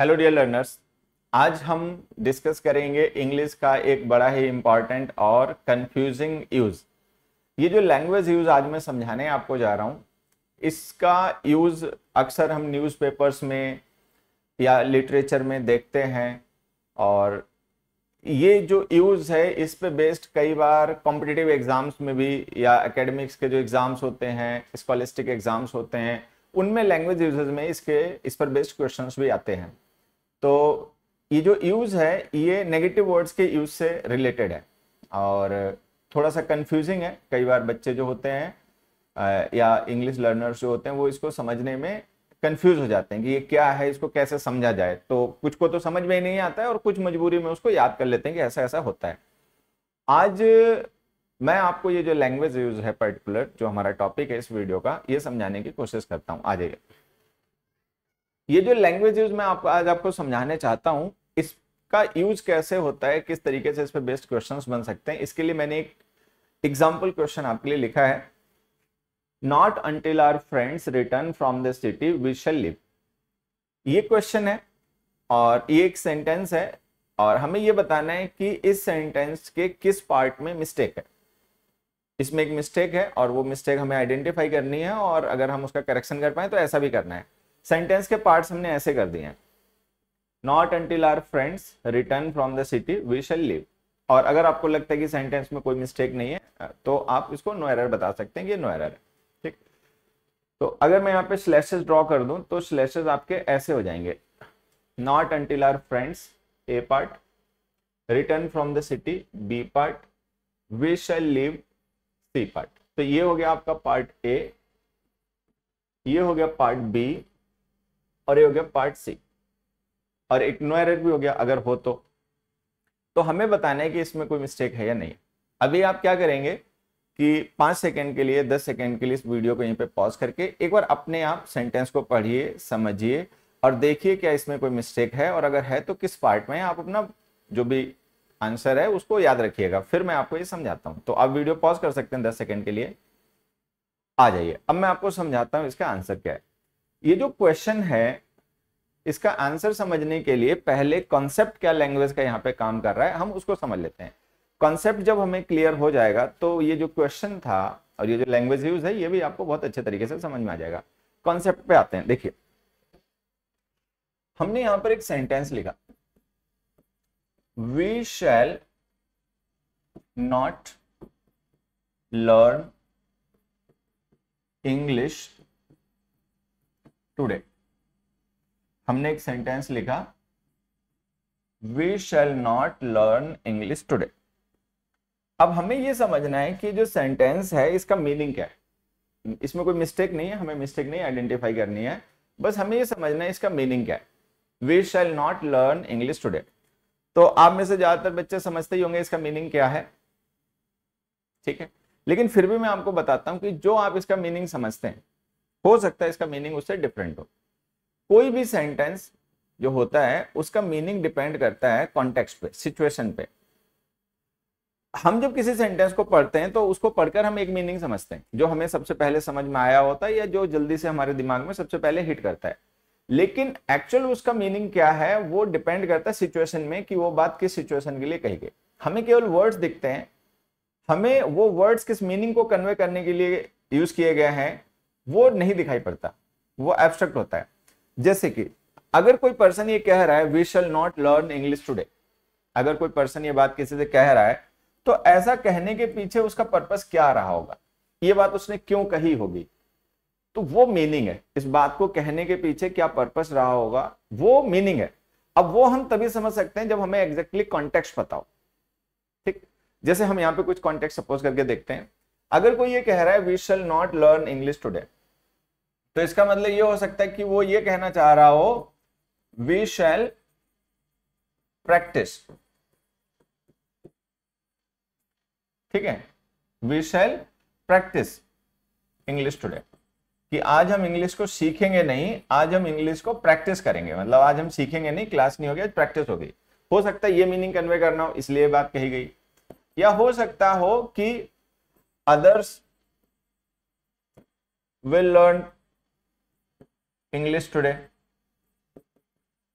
hello dear learners आज हम discuss करेंगे इंग्लिश का एक बड़ा ही इम्पॉर्टेंट और कंफ्यूजिंग यूज़ ये जो लैंग्वेज यूज़ आज मैं समझाने आपको जा रहा हूँ इसका यूज़ अक्सर हम न्यूज़पेपर्स में या लिटरेचर में देखते हैं और ये जो यूज़ है इस पे बेस्ड कई बार कॉम्पिटिटिव एग्ज़ाम्स में भी या अकेडमिक्स के जो एग्ज़ाम्स होते हैं स्कॉलिस्टिक एग्ज़ाम्स होते हैं उनमें लैंग्वेज यूज में इसके इस पर बेस्ड क्वेश्चंस भी आते हैं तो ये जो यूज़ है ये नेगेटिव वर्ड्स के यूज़ से रिलेटेड है और थोड़ा सा कंफ्यूजिंग है कई बार बच्चे जो होते हैं या इंग्लिश लर्नर्स जो होते हैं वो इसको समझने में कंफ्यूज हो जाते हैं कि ये क्या है इसको कैसे समझा जाए तो कुछ को तो समझ में ही नहीं आता है और कुछ मजबूरी में उसको याद कर लेते हैं कि ऐसा ऐसा होता है आज मैं आपको ये जो लैंग्वेज यूज है पर्टिकुलर जो हमारा टॉपिक है इस वीडियो का ये समझाने की कोशिश करता हूँ आ जाइए ये जो लैंग्वेज यूज मैं आपको आज आपको समझाने चाहता हूं इसका यूज कैसे होता है किस तरीके से इस पर बेस्ट क्वेश्चन बन सकते हैं इसके लिए मैंने एक एग्जाम्पल क्वेश्चन आपके लिए लिखा है not until our friends return from the city we shall leave ये क्वेश्चन है और ये एक सेंटेंस है और हमें ये बताना है कि इस सेंटेंस के किस पार्ट में मिस्टेक है इसमें एक मिस्टेक है और वो मिस्टेक हमें आइडेंटिफाई करनी है और अगर हम उसका करेक्शन कर पाए तो ऐसा भी करना है सेंटेंस के पार्ट्स हमने ऐसे कर दिए हैं not until our friends return from the city we shall leave और अगर आपको लगता है कि सेंटेंस में कोई मिस्टेक नहीं है तो आप इसको नो एरर बता सकते हैं कि नो एरर है ठीक तो अगर मैं यहाँ पे स्लैशेस ड्रॉ कर दूं तो स्लैशेस आपके ऐसे हो जाएंगे not until our friends A part return from the city B part we shall leave C part तो ये हो गया आपका पार्ट ए ये हो गया पार्ट बी और ये हो गया पार्ट सी और एक नो एरर भी हो गया अगर हो तो तो हमें बताना है कि इसमें कोई मिस्टेक है या नहीं अभी आप क्या करेंगे कि पांच सेकेंड के लिए दस सेकेंड के लिए इस वीडियो को यहीं पे पॉज करके एक बार अपने आप सेंटेंस को पढ़िए समझिए और देखिए क्या इसमें कोई मिस्टेक है और अगर है तो किस पार्ट में आप अपना जो भी आंसर है उसको याद रखिएगा फिर मैं आपको ये समझाता हूं तो आप वीडियो पॉज कर सकते हैं दस सेकेंड के लिए आ जाइए अब मैं आपको समझाता हूँ इसका आंसर क्या है ये जो क्वेश्चन है इसका आंसर समझने के लिए पहले कॉन्सेप्ट क्या लैंग्वेज का यहाँ पे काम कर रहा है हम उसको समझ लेते हैं कॉन्सेप्ट जब हमें क्लियर हो जाएगा तो ये जो क्वेश्चन था और ये जो लैंग्वेज यूज है ये भी आपको बहुत अच्छे तरीके से समझ में आ जाएगा कॉन्सेप्ट पे आते हैं देखिए हमने यहां पर एक सेंटेंस लिखा we shall not learn English today हमने एक सेंटेंस लिखा we shall not learn English today अब हमें यह समझना है कि जो सेंटेंस है इसका मीनिंग क्या है इसमें कोई मिस्टेक नहीं है हमें मिस्टेक नहीं आइडेंटिफाई करनी है बस हमें यह समझना है इसका मीनिंग क्या है we shall not learn English today तो आप में से ज्यादातर बच्चे समझते ही होंगे इसका मीनिंग क्या है ठीक है लेकिन फिर भी मैं आपको बताता हूं कि जो आप इसका मीनिंग समझते हैं हो सकता है इसका मीनिंग उससे डिफरेंट हो कोई भी सेंटेंस जो होता है उसका मीनिंग डिपेंड करता है कॉन्टेक्स्ट पे सिचुएशन पे हम जब किसी सेंटेंस को पढ़ते हैं तो उसको पढ़कर हम एक मीनिंग समझते हैं जो हमें सबसे पहले समझ में आया होता है या जो जल्दी से हमारे दिमाग में सबसे पहले हिट करता है लेकिन एक्चुअल उसका मीनिंग क्या है वो डिपेंड करता है सिचुएशन में कि वो बात किस सिचुएशन के लिए कही गई हमें केवल वर्ड्स दिखते हैं हमें वो वर्ड्स किस मीनिंग को कन्वे करने के लिए यूज किए गए हैं वो नहीं दिखाई पड़ता वो एब्स्ट्रैक्ट होता है जैसे कि अगर कोई पर्सन ये कह रहा है we shall not learn English today अगर कोई पर्सन ये बात किसी से कह रहा है तो ऐसा कहने के पीछे उसका पर्पस क्या रहा होगा ये बात उसने क्यों कही होगी तो वो मीनिंग है इस बात को कहने के पीछे क्या पर्पस रहा होगा वो मीनिंग है अब वो हम तभी समझ सकते हैं जब हमें एग्जैक्टली कॉन्टेक्स्ट पता हो ठीक जैसे हम यहां पे कुछ कॉन्टेक्स्ट सपोज करके देखते हैं अगर कोई ये कह रहा है we shall not learn English today तो इसका मतलब ये हो सकता है कि वो ये कहना चाह रहा हो वी शैल प्रैक्टिस ठीक है we shall practise English today कि आज हम इंग्लिश को सीखेंगे नहीं आज हम इंग्लिश को प्रैक्टिस करेंगे मतलब आज हम सीखेंगे नहीं क्लास नहीं होगी आज प्रैक्टिस होगी हो सकता है ये मीनिंग कन्वे करना हो इसलिए बात कही गई या हो सकता हो कि others will learn English today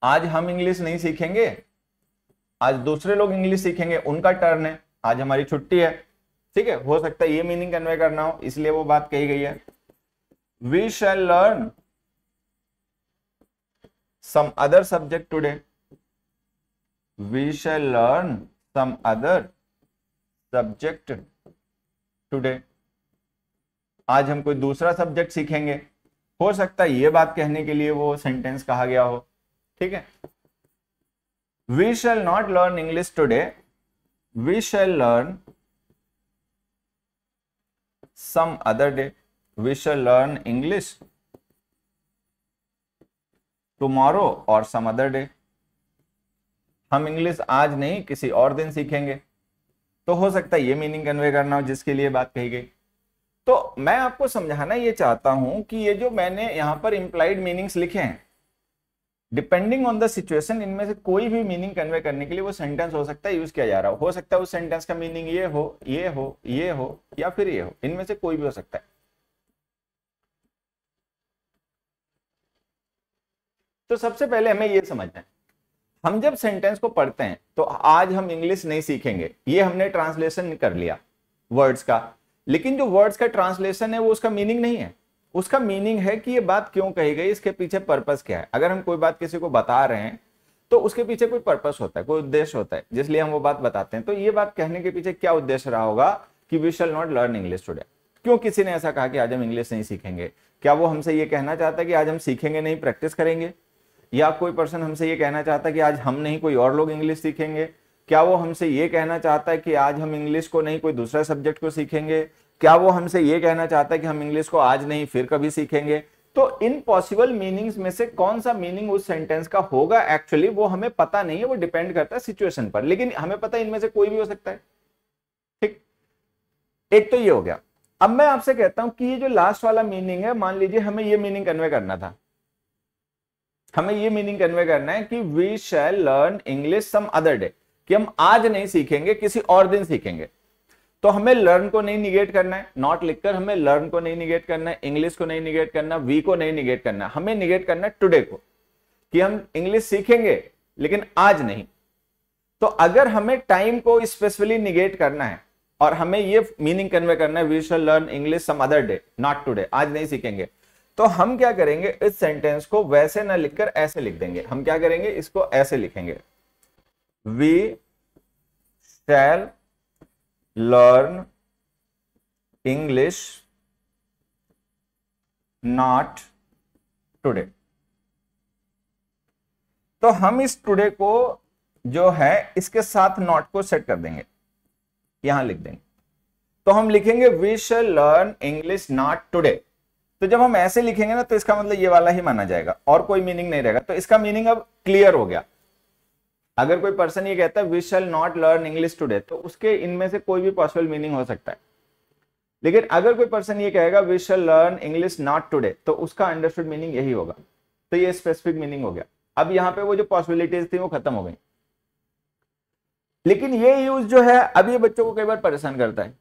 आज हम इंग्लिश नहीं सीखेंगे आज दूसरे लोग इंग्लिश सीखेंगे उनका टर्न है आज हमारी छुट्टी है ठीक है हो सकता है ये मीनिंग कन्वे करना हो इसलिए वो बात कही गई है we shall learn some other subject today we shall learn some other subject today आज हम कोई दूसरा सब्जेक्ट सीखेंगे हो सकता है ये बात कहने के लिए वो सेंटेंस कहा गया हो ठीक है we shall not learn English today we shall learn some other day we shall learn English tomorrow और सम अदर डे हम इंग्लिश आज नहीं किसी और दिन सीखेंगे तो हो सकता है ये मीनिंग कन्वे करना हो जिसके लिए बात कही गई तो मैं आपको समझाना ये चाहता हूं कि ये जो मैंने यहां पर इंप्लाइड मीनिंग्स लिखे हैं डिपेंडिंग ऑन द सिचुएशन इनमें से कोई भी मीनिंग कन्वे करने के लिए वो सेंटेंस हो सकता है यूज किया जा रहा हो हो सकता है उस सेंटेंस का मीनिंग ये हो ये हो ये हो या फिर ये हो इनमें से कोई भी हो सकता है तो सबसे पहले हमें ये समझना है हम जब सेंटेंस को पढ़ते हैं तो आज हम इंग्लिश नहीं सीखेंगे ये हमने ट्रांसलेशन कर लिया वर्ड्स का लेकिन जो वर्ड्स का ट्रांसलेशन है वो उसका मीनिंग नहीं है उसका मीनिंग है कि ये बात क्यों कही गई इसके पीछे पर्पस क्या है अगर हम कोई बात किसी को बता रहे हैं तो उसके पीछे कोई पर्पस होता है कोई उद्देश्य होता है जिसलिए हम वो बात बताते हैं तो ये बात कहने के पीछे क्या उद्देश्य रहा होगा कि we shall not learn English today क्यों किसी ने ऐसा कहा कि आज हम इंग्लिश नहीं सीखेंगे क्या वो हमसे ये कहना चाहता है कि आज हम सीखेंगे नहीं प्रैक्टिस करेंगे या कोई पर्सन हमसे ये कहना चाहता है कि आज हम नहीं कोई और लोग इंग्लिश सीखेंगे क्या वो हमसे ये कहना चाहता है कि आज हम इंग्लिश को नहीं कोई दूसरा सब्जेक्ट को सीखेंगे क्या वो हमसे ये कहना चाहता है कि हम इंग्लिश को आज नहीं फिर कभी सीखेंगे तो इन पॉसिबल मीनिंग्स में से कौन सा मीनिंग उस सेंटेंस का होगा एक्चुअली वो हमें पता नहीं है वो डिपेंड करता है सिचुएशन पर लेकिन हमें पता इनमें से कोई भी हो सकता है ठीक एक तो ये हो गया अब मैं आपसे कहता हूं कि ये जो लास्ट वाला मीनिंग है मान लीजिए हमें ये मीनिंग कन्वे करना था हमें ये मीनिंग कन्वे करना है कि we shall learn English some other day कि हम आज नहीं सीखेंगे किसी और दिन सीखेंगे तो हमें लर्न को नहीं निगेट करना है नॉट लिखकर हमें लर्न को नहीं निगेट करना है इंग्लिश को नहीं निगेट करना वी को नहीं निगेट करना हमें निगेट करना है टुडे को कि हम इंग्लिश सीखेंगे लेकिन आज नहीं तो अगर हमें टाइम को स्पेसिफिली निगेट करना है और हमें ये मीनिंग कन्वे करना है we shall learn English some other day not today आज नहीं सीखेंगे तो हम क्या करेंगे इस सेंटेंस को वैसे ना लिखकर ऐसे लिख देंगे हम क्या करेंगे इसको ऐसे लिखेंगे we shall learn english not today तो हम इस टुडे को जो है इसके साथ नॉट को सेट कर देंगे यहां लिख देंगे तो हम लिखेंगे we shall learn English not today तो जब हम ऐसे लिखेंगे ना तो इसका मतलब ये वाला ही माना जाएगा और कोई मीनिंग नहीं रहेगा तो इसका मीनिंग अब क्लियर हो गया अगर कोई पर्सन ये कहता है we shall not learn English today तो उसके इनमें से कोई भी पॉसिबल मीनिंग हो सकता है लेकिन अगर कोई पर्सन ये कहेगा we shall learn English not today तो उसका अंडरस्टूड मीनिंग यही होगा तो ये स्पेसिफिक मीनिंग हो गया अब यहाँ पे वो जो पॉसिबिलिटीज थी वो खत्म हो गई लेकिन ये यूज जो है अब ये बच्चों को कई बार परेशान करता है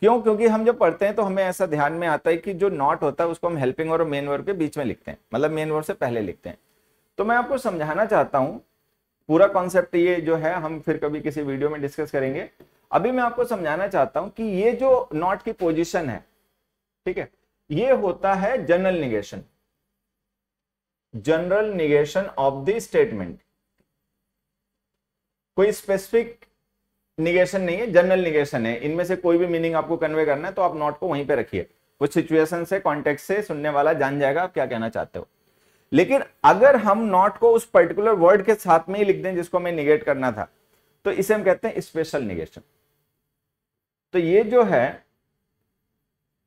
क्यों क्योंकि हम जब पढ़ते हैं तो हमें ऐसा ध्यान में आता है कि जो नॉट होता है उसको हम हेल्पिंग और मेन वर्ड के बीच में लिखते हैं मतलब मेन वर्ड से पहले लिखते हैं तो मैं आपको समझाना चाहता हूँ पूरा कॉन्सेप्ट ये जो है हम फिर कभी किसी वीडियो में डिस्कस करेंगे अभी मैं आपको समझाना चाहता हूं कि ये जो नॉट की पोजिशन है ठीक है ये होता है general negation general negation of the statement कोई स्पेसिफिक निगेशन नहीं है जनरल निगेशन है इनमें से कोई भी मीनिंग आपको कन्वे करना है तो आप नॉट को वहीं पे रखिए कुछ सिचुएशन से कॉन्टेक्ट से सुनने वाला जान जाएगा आप क्या कहना चाहते हो लेकिन अगर हम नॉट को उस पर्टिकुलर वर्ड के साथ में ही लिख दें जिसको हमें निगेट करना था तो इसे हम कहते हैं स्पेशल निगेशन तो ये जो है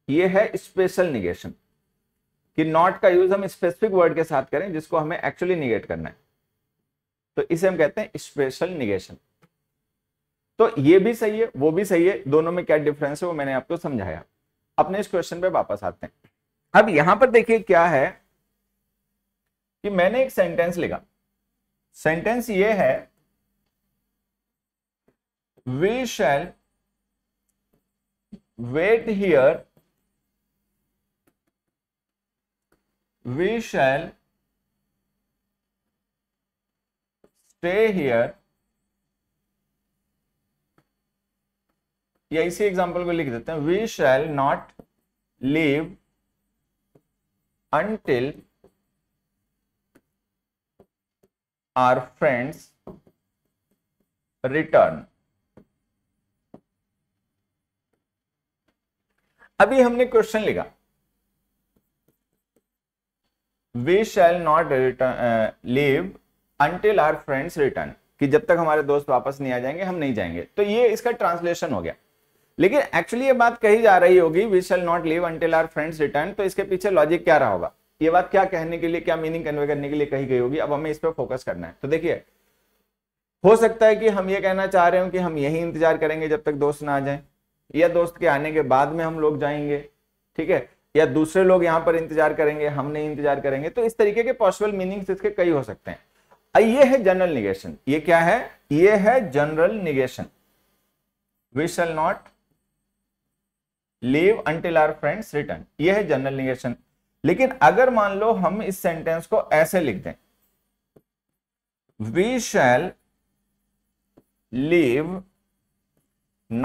ये है स्पेशल निगेशन कि नॉट का यूज हम स्पेसिफिक वर्ड के साथ करें जिसको हमें एक्चुअली निगेट करना है तो इसे हम कहते हैं स्पेशल निगेशन तो ये भी सही है वो भी सही है दोनों में क्या डिफरेंस है वो मैंने आपको समझाया अपने इस क्वेश्चन पे वापस आते हैं अब यहां पर देखिए क्या है कि मैंने एक सेंटेंस लिखा सेंटेंस ये है we shall wait here we shall stay here या इसी एग्जांपल को लिख देते हैं we shall not leave until our friends return अभी हमने क्वेश्चन लिखा we shall not return leave until our friends return कि जब तक हमारे दोस्त वापस नहीं आ जाएंगे हम नहीं जाएंगे तो ये इसका ट्रांसलेशन हो गया लेकिन एक्चुअली ये बात कही जा रही होगी we shall not leave until our friends return तो इसके पीछे लॉजिक क्या रहा होगा ये बात क्या कहने के लिए क्या मीनिंग कन्वे करने के लिए कही गई होगी अब हमें इस पर फोकस करना है तो देखिए हो सकता है कि हम ये कहना चाह रहे हो कि हम यही इंतजार करेंगे जब तक दोस्त ना आ जाए या दोस्त के आने के बाद में हम लोग जाएंगे ठीक है या दूसरे लोग यहां पर इंतजार करेंगे हम नहीं इंतजार करेंगे तो इस तरीके के पॉसिबल मीनिंग्स इसके कई हो सकते हैं ये है जनरल निगेशन ये क्या है ये है general negation we shall not leave until our friends return ये है जनरल निगेशन लेकिन अगर मान लो हम इस सेंटेंस को ऐसे लिख दें we shall leave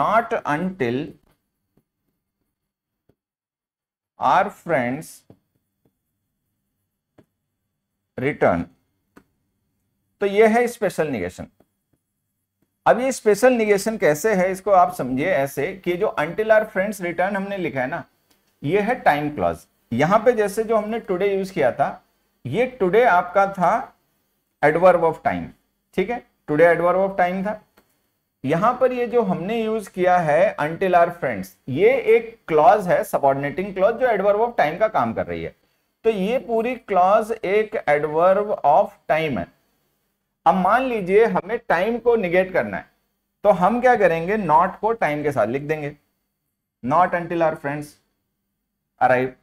not until our friends return तो ये है स्पेशल निगेशन अब ये स्पेशल निगेशन कैसे है इसको आप समझिए ऐसे कि जो अंटिल आर फ्रेंड्स रिटर्न हमने लिखा है ना ये है टाइम क्लॉज यहां पे जैसे जो हमने टुडे यूज किया था ये टुडे आपका था एडवर्ब ऑफ टाइम ठीक है टुडे एडवर्ब ऑफ टाइम था यहां पर ये जो हमने यूज किया है अंटिल आर फ्रेंड्स ये एक क्लॉज है सबॉर्डिनेटिंग क्लॉज जो एडवर्ब ऑफ टाइम का काम कर रही है तो ये पूरी क्लॉज एक एडवर्ब ऑफ टाइम है अब मान लीजिए हमें टाइम को निगेट करना है तो हम क्या करेंगे नॉट को टाइम के साथ लिख देंगे not until our friends arrive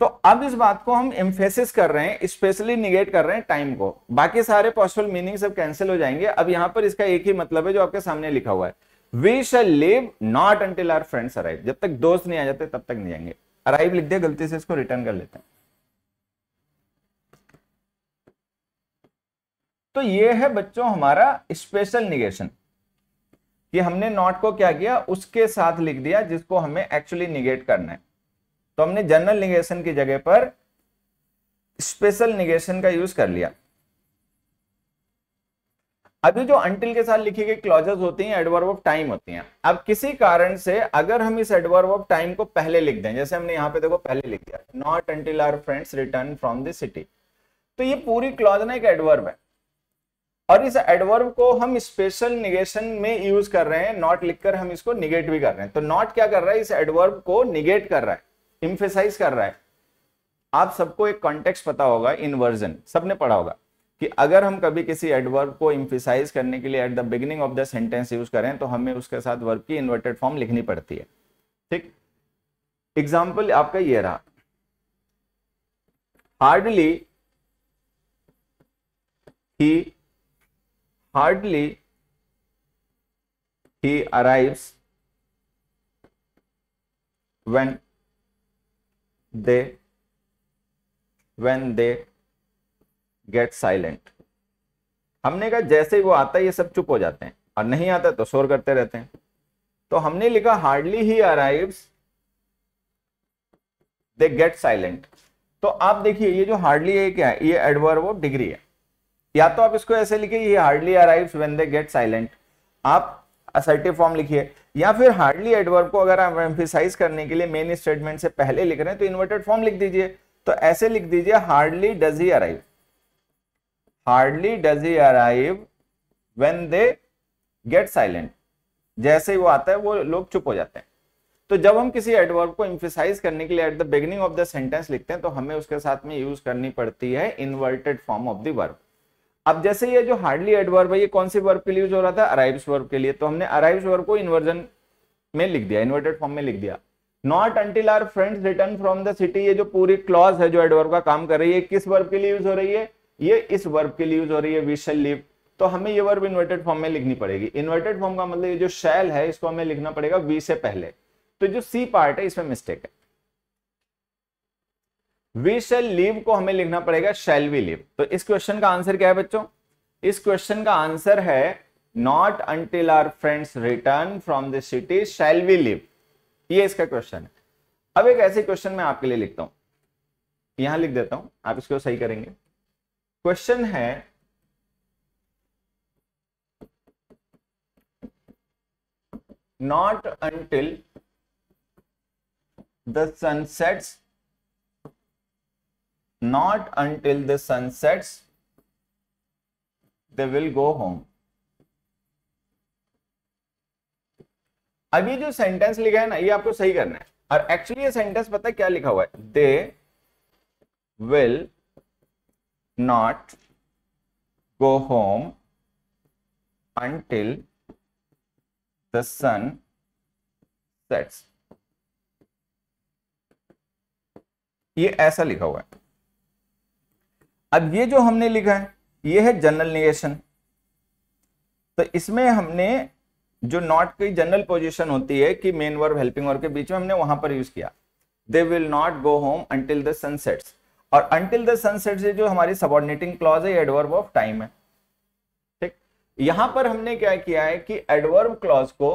तो अब इस बात को हम एम्फेसिस कर रहे हैं स्पेशली निगेट कर रहे हैं टाइम को बाकी सारे पॉसिबल मीनिंग सब कैंसिल हो जाएंगे अब यहां पर इसका एक ही मतलब है जो आपके सामने लिखा हुआ है we shall leave not until our friends arrive जब तक दोस्त नहीं आ जाते तब तक नहीं जाएंगे अराइव लिख दिया गलती से इसको रिटर्न कर लेते हैं तो ये है बच्चों हमारा स्पेशल निगेशन कि हमने नॉट को क्या किया उसके साथ लिख दिया जिसको हमें एक्चुअली निगेट करना है तो हमने जनरल निगेशन की जगह पर स्पेशल निगेशन का यूज कर लिया अभी जो अंटिल के साथ लिखी गई क्लॉजेस होती हैं एडवर्ब ऑफ टाइम होती हैं अब किसी कारण से अगर हम इस एडवर्ब ऑफ टाइम को पहले लिख दें जैसे हमने यहां पे देखो पहले लिख दिया not until our friends return from the city तो ये पूरी क्लॉज ना एक एडवर्ब है और इस एडवर्ब को हम स्पेशल निगेशन में यूज कर रहे हैं नॉट लिखकर हम इसको निगेट भी कर रहे हैं तो नॉट क्या कर रहा है इस एडवर्ब को निगेट कर रहा है इम्फेसाइज कर रहा है आप सबको एक कॉन्टेक्स्ट पता होगा इन्वर्जन सबने पढ़ा होगा कि अगर हम कभी किसी एडवर्ब को इम्फेसाइज करने के लिए at the beginning of the sentence use करें तो हमें उसके साथ वर्ब की इन्वर्टेड फॉर्म लिखनी पड़ती है ठीक एग्जाम्पल आपका ये रहा hardly he hardly he arrives when they when they get silent हमने कहा जैसे ही वो आता है ये सब चुप हो जाते हैं और नहीं आता तो शोर करते रहते हैं तो हमने लिखा hardly he arrives they get silent तो आप देखिए ये जो हार्डली है क्या है ये एडवर वो डिग्री है या तो आप इसको ऐसे लिखिए ये hardly arrives when they get silent आप असर्टिव फॉर्म लिखिए या फिर हार्डली एडवर्ब को अगर आप एम्फिसाइज करने के लिए मेन स्टेटमेंट से पहले लिख रहे हैं तो इन्वर्टेड फॉर्म लिख दीजिए तो ऐसे लिख दीजिए hardly does he arrive hardly does he arrive when they get silent जैसे ही वो आता है वो लोग चुप हो जाते हैं तो जब हम किसी एडवर्ब को इम्फिसाइज करने के लिए at the beginning of the sentence लिखते हैं तो हमें उसके साथ में यूज करनी पड़ती है inverted form of the verb अब जैसे ये जो हार्डली एडवर्ब है ये कौन से वर्ब के लिए यूज हो रहा था अराइव्स वर्ब के लिए तो हमने अराइव्स वर्ब को इन्वर्जन में लिख दिया इन्वर्टेड फॉर्म में लिख दिया not until our friends return from the city ये जो पूरी क्लॉज है जो एडवर्ब का काम कर रही है किस वर्ब के लिए यूज हो रही है ये इस वर्ब के लिए यूज हो रही है वी शेल लिव तो हमें ये वर्ब इन्वर्टेड फॉर्म में लिखनी पड़ेगी इन्वर्टेड फॉर्म का मतलब ये जो शैल है इसको हमें लिखना पड़ेगा वी से पहले तो जो सी पार्ट है इसमें मिस्टेक है वी शेल लीव को हमें लिखना पड़ेगा शेल वी लीव तो इस क्वेश्चन का आंसर क्या है बच्चों इस क्वेश्चन का आंसर है not until our friends return from the city shall we leave ये इसका क्वेश्चन है अब एक ऐसे क्वेश्चन मैं आपके लिए लिखता हूं यहां लिख देता हूं आप इसको सही करेंगे क्वेश्चन है not until the sun sets not until the sun sets they will go home जो सेंटेंस लिखा है ना ये आपको सही करना है और एक्चुअली ये सेंटेंस पता है क्या लिखा हुआ है they will not go home until the sun sets ये ऐसा लिखा हुआ है अब ये जो हमने लिखा है ये है जनरल निगेशन तो इसमें हमने जो नॉट की जनरल पोजीशन होती है कि मेन वर्ब हेल्पिंग वर्ब के बीच में हमने वहां पर यूज किया they will not go home until the sun sets और अंटिल द सनसेट से जो हमारी सबॉर्डिनेटिंग क्लॉज है एडवर्ब ऑफ टाइम है ठीक यहां पर हमने क्या किया है कि एडवर्ब क्लॉज को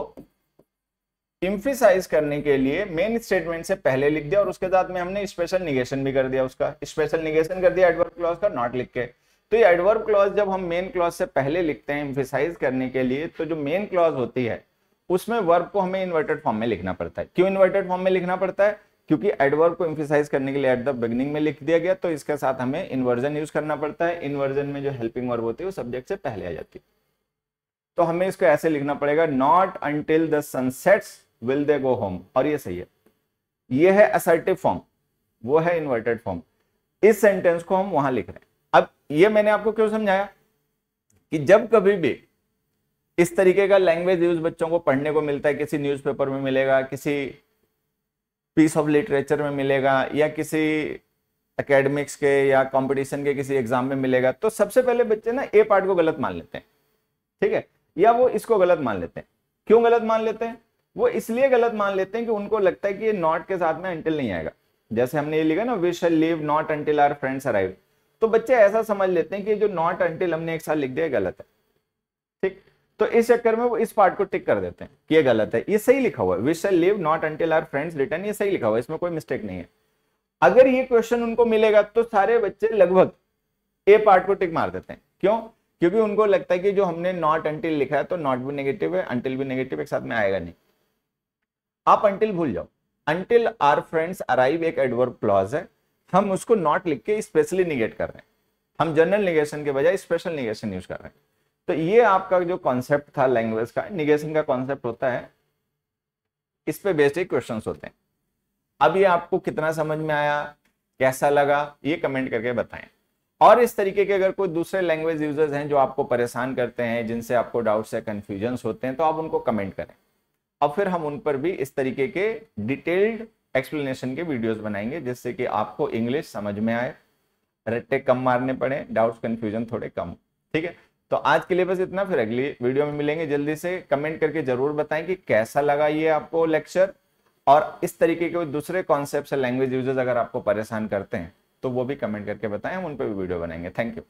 इम्फिसाइज करने के लिए मेन स्टेटमेंट से पहले लिख दिया और उसके साथ में हमने स्पेशल निगेशन भी कर दिया उसका स्पेशल निगेशन कर दिया एडवर्ब क्लॉज का नॉट लिख के तो ये एडवर्ब क्लॉज जब हम मेन क्लॉज से पहले लिखते हैं इम्फिसाइज करने के लिए तो जो मेन क्लॉज होती है उसमें वर्ब को हमें इन्वर्टेड फॉर्म में लिखना पड़ता है क्यों इन्वर्टेड फॉर्म में लिखना पड़ता है क्योंकि एडवर्ब को इम्फिसाइज करने के लिए एट द बिगनिंग में लिख दिया गया तो इसके साथ हमें इन्वर्जन यूज करना पड़ता है इन्वर्जन में जो हेल्पिंग वर्ब होती है वो सब्जेक्ट से पहले आ जाती है तो हमें इसको ऐसे लिखना पड़ेगा not until the sun sets will they go home और ये सही है ये है असर्टिव फॉर्म वो है इन्वर्टेड फॉर्म इस सेंटेंस को हम वहां लिख रहे हैं अब ये मैंने आपको क्यों समझाया कि जब कभी भी इस तरीके का लैंग्वेज यूज बच्चों को पढ़ने को मिलता है किसी न्यूज़पेपर में मिलेगा किसी पीस ऑफ लिटरेचर में मिलेगा या किसी एकेडमिक्स के या कंपटीशन के किसी एग्जाम में मिलेगा तो सबसे पहले बच्चे ना ए पार्ट को गलत मान लेते हैं ठीक है या वो इसको गलत मान लेते हैं क्यों गलत मान लेते हैं वो इसलिए गलत मान लेते हैं कि उनको लगता है कि ये नॉट के साथ में अंटिल नहीं आएगा जैसे हमने ये लिखा ना we shall leave not until our friends arrive तो बच्चे ऐसा समझ लेते हैं कि जो नॉट अंटिल हमने एक साथ लिख दिया गलत है ठीक तो इस चक्कर में वो इस पार्ट को टिक कर देते हैं कि ये गलत है ये सही लिखा हुआ है we shall leave not until our friends return ये सही लिखा हुआ है इसमें कोई मिस्टेक नहीं है अगर ये क्वेश्चन उनको मिलेगा तो सारे बच्चे लगभग ए पार्ट को टिक मार देते हैं क्यों क्योंकि उनको लगता है कि जो हमने नॉट अंटिल लिखा है तो नॉट भी नेगेटिव है अंटिल भी नेगेटिव एक साथ में आएगा नहीं आप अंटिल भूल जाओ अंटिल आर फ्रेंड्स अराइव एक एडवर्ब क्लॉज है हम उसको नॉट लिख के स्पेशली निगेट कर रहे हैं हम जनरल निगेशन के बजाय स्पेशल निगेशन यूज कर रहे हैं तो ये आपका जो कॉन्सेप्ट था लैंग्वेज का निगेशन का कॉन्सेप्ट होता है इस पे बेस्ड क्वेश्चन होते हैं अब ये आपको कितना समझ में आया कैसा लगा ये कमेंट करके बताएं और इस तरीके के अगर कोई दूसरे लैंग्वेज यूजर्स हैं जो आपको परेशान करते हैं जिनसे आपको डाउट्स या कन्फ्यूजन्स होते हैं तो आप उनको कमेंट करें और फिर हम उन पर भी इस तरीके के डिटेल्ड एक्सप्लेनेशन के वीडियोस बनाएंगे जिससे कि आपको इंग्लिश समझ में आए रट्टे कम मारने पड़े डाउट्स कन्फ्यूजन थोड़े कम ठीक है तो आज के लिए बस इतना फिर अगली वीडियो में मिलेंगे जल्दी से कमेंट करके जरूर बताएं कि कैसा लगा ये आपको लेक्चर और इस तरीके के दूसरे कॉन्सेप्ट लैंग्वेज यूजर्स अगर आपको परेशान करते हैं तो वो भी कमेंट करके बताएं हम उन पर भी वीडियो बनाएंगे थैंक यू